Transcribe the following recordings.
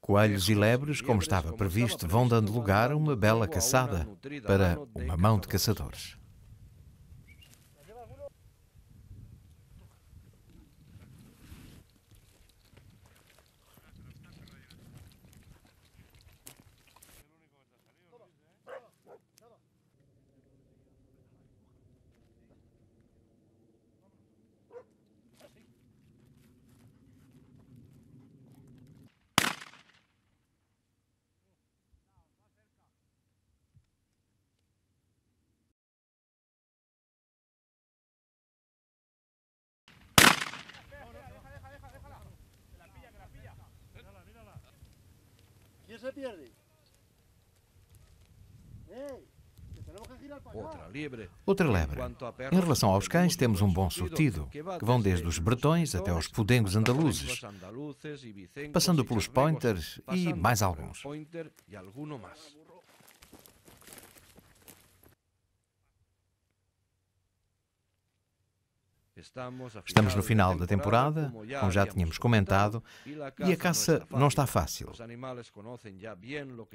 Coelhos e lebres, como estava previsto, vão dando lugar a uma bela caçada para uma mão de caçadores. Outra lebre. Em relação aos cães, temos um bom sortido, que vão desde os bretões até aos pudengos andaluzes, passando pelos pointers e mais alguns. Estamos no final da temporada, como já tínhamos comentado, e a caça não está fácil.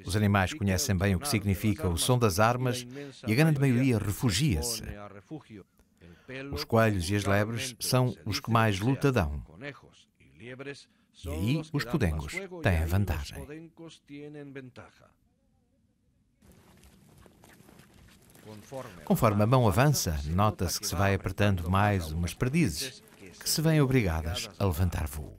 Os animais conhecem bem o que significa o som das armas e a grande maioria refugia-se. Os coelhos e as lebres são os que mais luta dão. E aí os podengos têm a vantagem. Conforme a mão avança, nota-se que se vai apertando mais umas perdizes, que se vêm obrigadas a levantar voo.